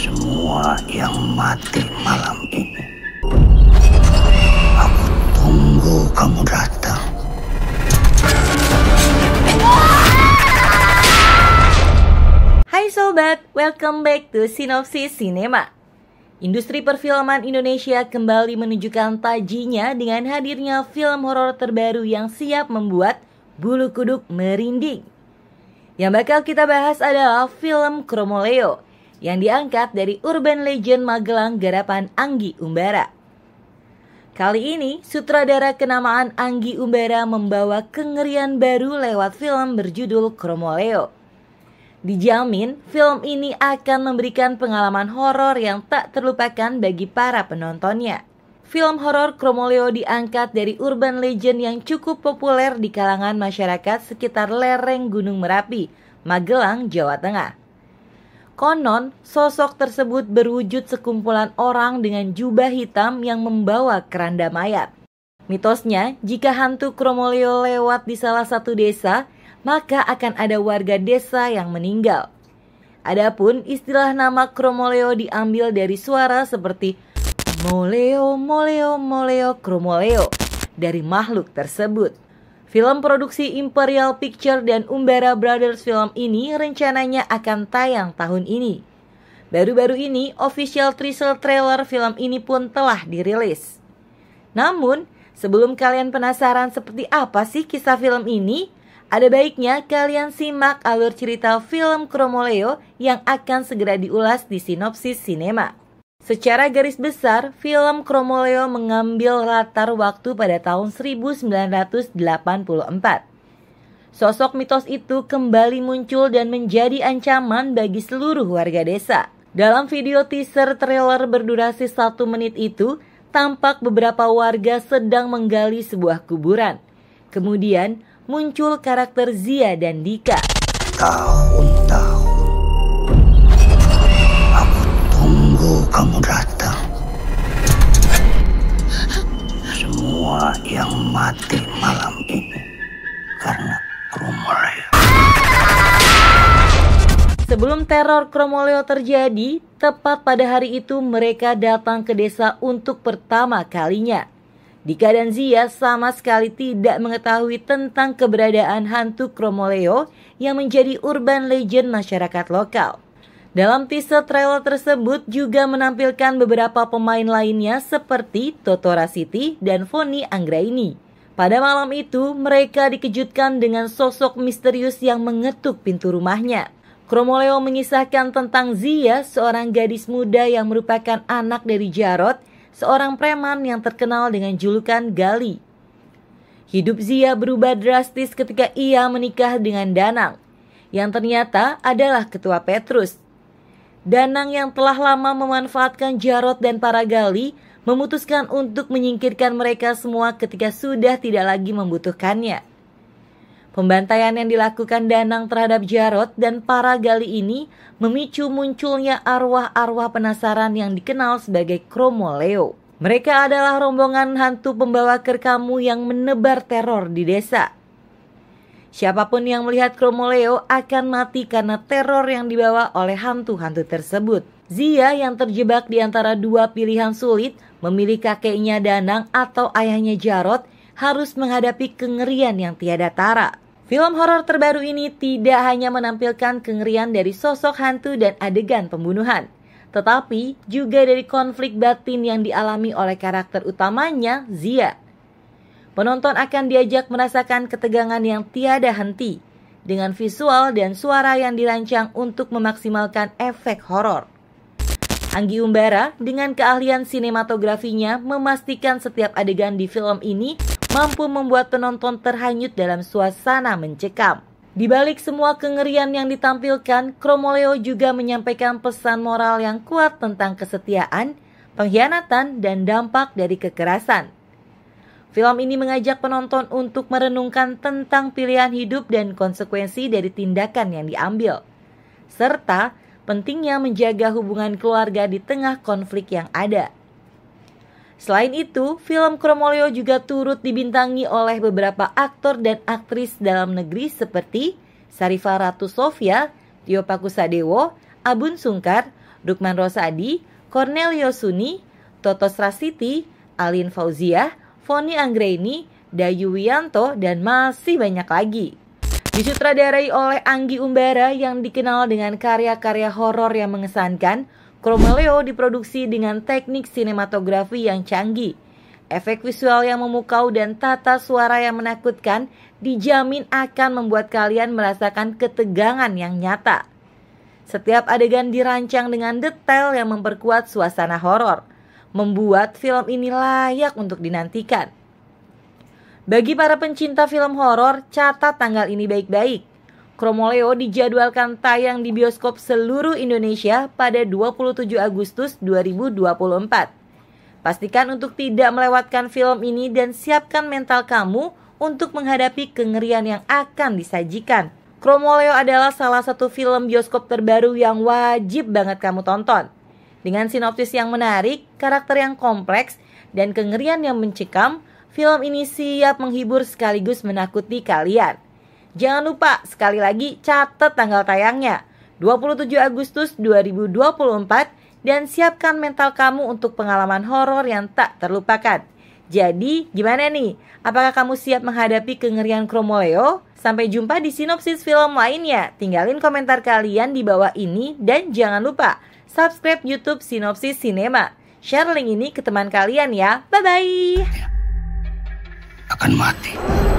Semua yang mati malam ini. Aku tunggu kamu datang. Hai sobat, welcome back to Sinopsis Cinema. Industri perfilman Indonesia kembali menunjukkan tajinya dengan hadirnya film horor terbaru yang siap membuat bulu kuduk merinding. Yang bakal kita bahas adalah film Kromoleo yang diangkat dari urban legend Magelang garapan Anggi Umbara. Kali ini, sutradara kenamaan Anggi Umbara membawa kengerian baru lewat film berjudul Kromoleo. Dijamin, film ini akan memberikan pengalaman horor yang tak terlupakan bagi para penontonnya. Film horor Kromoleo diangkat dari urban legend yang cukup populer di kalangan masyarakat sekitar lereng Gunung Merapi, Magelang, Jawa Tengah. Konon, sosok tersebut berwujud sekumpulan orang dengan jubah hitam yang membawa keranda mayat. Mitosnya, jika hantu Kromolio lewat di salah satu desa, maka akan ada warga desa yang meninggal. Adapun istilah nama Kromoleo diambil dari suara seperti Moleo, moleo, moleo, kromoleo dari makhluk tersebut. Film produksi Imperial Picture dan Umbara Brothers Film ini rencananya akan tayang tahun ini. Baru-baru ini, official teaser trailer film ini pun telah dirilis. Namun, sebelum kalian penasaran seperti apa sih kisah film ini, ada baiknya kalian simak alur cerita film Kromoleo yang akan segera diulas di sinopsis sinema. Secara garis besar, film Kromoleo mengambil latar waktu pada tahun 1984. Sosok mitos itu kembali muncul dan menjadi ancaman bagi seluruh warga desa. Dalam video teaser trailer berdurasi satu menit itu, tampak beberapa warga sedang menggali sebuah kuburan. Kemudian muncul karakter Zia dan Dika. Kau kamu datang. Semua yang mati malam ini karena Kromoleo. Sebelum teror Kromoleo terjadi, tepat pada hari itu mereka datang ke desa untuk pertama kalinya. Dika dan Zia sama sekali tidak mengetahui tentang keberadaan hantu Kromoleo yang menjadi urban legend masyarakat lokal. Dalam teaser trailer tersebut juga menampilkan beberapa pemain lainnya seperti Totora City dan Foni Anggraini. Pada malam itu, mereka dikejutkan dengan sosok misterius yang mengetuk pintu rumahnya. Kromoleo mengisahkan tentang Zia, seorang gadis muda yang merupakan anak dari Jarot, seorang preman yang terkenal dengan julukan Gali. Hidup Zia berubah drastis ketika ia menikah dengan Danang, yang ternyata adalah ketua Petrus. Danang yang telah lama memanfaatkan Jarot dan para gali memutuskan untuk menyingkirkan mereka semua ketika sudah tidak lagi membutuhkannya. Pembantaian yang dilakukan Danang terhadap Jarot dan para gali ini memicu munculnya arwah-arwah penasaran yang dikenal sebagai Kromoleo. Mereka adalah rombongan hantu pembawa kerkamu yang menebar teror di desa. Siapapun yang melihat Kromoleo akan mati karena teror yang dibawa oleh hantu-hantu tersebut. Zia yang terjebak di antara dua pilihan sulit, memilih kakeknya Danang atau ayahnya Jarot, harus menghadapi kengerian yang tiada tara. Film horor terbaru ini tidak hanya menampilkan kengerian dari sosok hantu dan adegan pembunuhan, tetapi juga dari konflik batin yang dialami oleh karakter utamanya, Zia. Penonton akan diajak merasakan ketegangan yang tiada henti dengan visual dan suara yang dirancang untuk memaksimalkan efek horor. Anggi Umbara dengan keahlian sinematografinya memastikan setiap adegan di film ini mampu membuat penonton terhanyut dalam suasana mencekam. Di balik semua kengerian yang ditampilkan, Kromoleo juga menyampaikan pesan moral yang kuat tentang kesetiaan, pengkhianatan, dan dampak dari kekerasan. Film ini mengajak penonton untuk merenungkan tentang pilihan hidup dan konsekuensi dari tindakan yang diambil, serta pentingnya menjaga hubungan keluarga di tengah konflik yang ada. Selain itu, film Kromolio juga turut dibintangi oleh beberapa aktor dan aktris dalam negeri seperti Sarifah Ratu Sofia, Tio Pakusadewo, Abun Sungkar, Dukman Rosadi, Cornelio Suni, Totos Rasiti, Alin Fauziah, Foni Anggreni, Dayu Wianto, dan masih banyak lagi. Disutradarai oleh Anggi Umbara yang dikenal dengan karya-karya horor yang mengesankan, Chromeleo diproduksi dengan teknik sinematografi yang canggih. Efek visual yang memukau dan tata suara yang menakutkan dijamin akan membuat kalian merasakan ketegangan yang nyata. Setiap adegan dirancang dengan detail yang memperkuat suasana horor membuat film ini layak untuk dinantikan. Bagi para pencinta film horor, catat tanggal ini baik-baik. Kromoleo dijadwalkan tayang di bioskop seluruh Indonesia pada 27 Agustus 2024. Pastikan untuk tidak melewatkan film ini dan siapkan mental kamu untuk menghadapi kengerian yang akan disajikan. Kromoleo adalah salah satu film bioskop terbaru yang wajib banget kamu tonton. Dengan sinopsis yang menarik, karakter yang kompleks, dan kengerian yang mencekam, film ini siap menghibur sekaligus menakuti kalian. Jangan lupa sekali lagi catat tanggal tayangnya, 27 Agustus 2024 dan siapkan mental kamu untuk pengalaman horor yang tak terlupakan. Jadi, gimana nih? Apakah kamu siap menghadapi kengerian Kromoleo? Sampai jumpa di sinopsis film lainnya. Tinggalin komentar kalian di bawah ini dan jangan lupa subscribe YouTube Sinopsis Cinema. Share link ini ke teman kalian ya. Bye-bye. Akan mati.